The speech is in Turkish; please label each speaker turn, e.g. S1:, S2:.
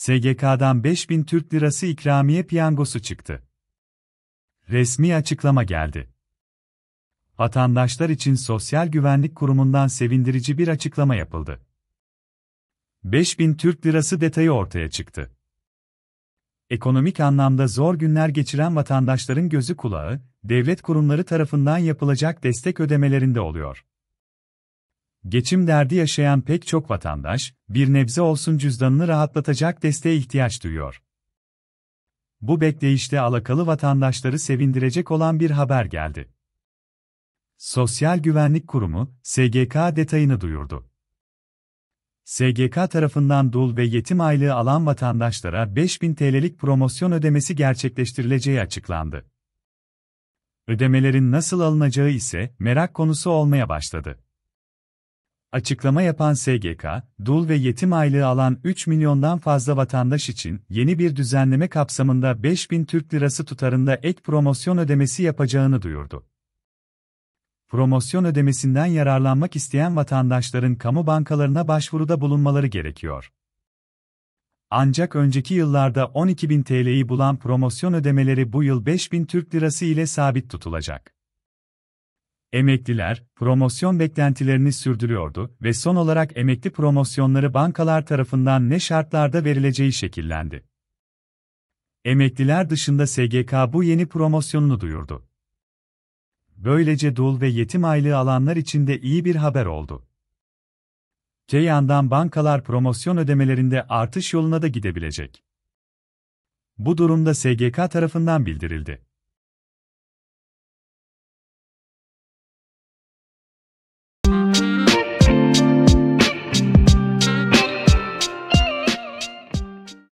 S1: SGK'dan 5000 Türk Lirası ikramiye piyangosu çıktı. Resmi açıklama geldi. Vatandaşlar için Sosyal Güvenlik Kurumu'ndan sevindirici bir açıklama yapıldı. 5000 Türk Lirası detayı ortaya çıktı. Ekonomik anlamda zor günler geçiren vatandaşların gözü kulağı, devlet kurumları tarafından yapılacak destek ödemelerinde oluyor. Geçim derdi yaşayan pek çok vatandaş, bir nebze olsun cüzdanını rahatlatacak desteğe ihtiyaç duyuyor. Bu bekleyişte alakalı vatandaşları sevindirecek olan bir haber geldi. Sosyal Güvenlik Kurumu, SGK detayını duyurdu. SGK tarafından dul ve yetim aylığı alan vatandaşlara 5000 TL'lik promosyon ödemesi gerçekleştirileceği açıklandı. Ödemelerin nasıl alınacağı ise merak konusu olmaya başladı. Açıklama yapan SGK, dul ve yetim aylığı alan 3 milyondan fazla vatandaş için yeni bir düzenleme kapsamında 5000 Türk Lirası tutarında ek promosyon ödemesi yapacağını duyurdu. Promosyon ödemesinden yararlanmak isteyen vatandaşların kamu bankalarına başvuruda bulunmaları gerekiyor. Ancak önceki yıllarda 12.000 TL'yi bulan promosyon ödemeleri bu yıl 5.000 Türk Lirası ile sabit tutulacak. Emekliler, promosyon beklentilerini sürdürüyordu ve son olarak emekli promosyonları bankalar tarafından ne şartlarda verileceği şekillendi. Emekliler dışında SGK bu yeni promosyonunu duyurdu. Böylece dul ve yetim aylığı alanlar için de iyi bir haber oldu. Te yandan bankalar promosyon ödemelerinde artış yoluna da gidebilecek. Bu durumda SGK tarafından bildirildi.